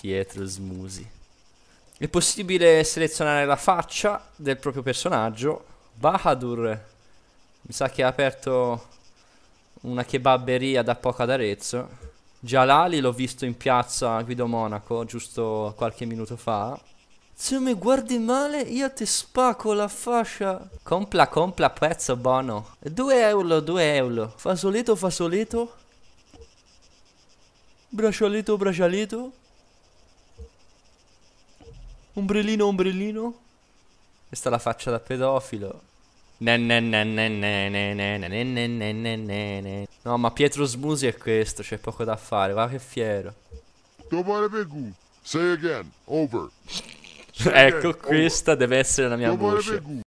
Pietro Smusi. È possibile selezionare la faccia del proprio personaggio. Bahadur. Mi sa che ha aperto una kebabberia da poco ad Arezzo. Jalali l'ho visto in piazza Guido Monaco giusto qualche minuto fa. Se mi guardi male io ti spacco la fascia. Compla, compla, pezzo buono. 2 euro, 2 euro. Fasoletto, fasoletto. Bracciolito, bracciolito. Ombrellino, ombrellino. Questa è la faccia da pedofilo. No, ma Pietro Smusi è questo, c'è poco da fare, va che fiero. Say again, over. ecco, questa deve essere la mia voce.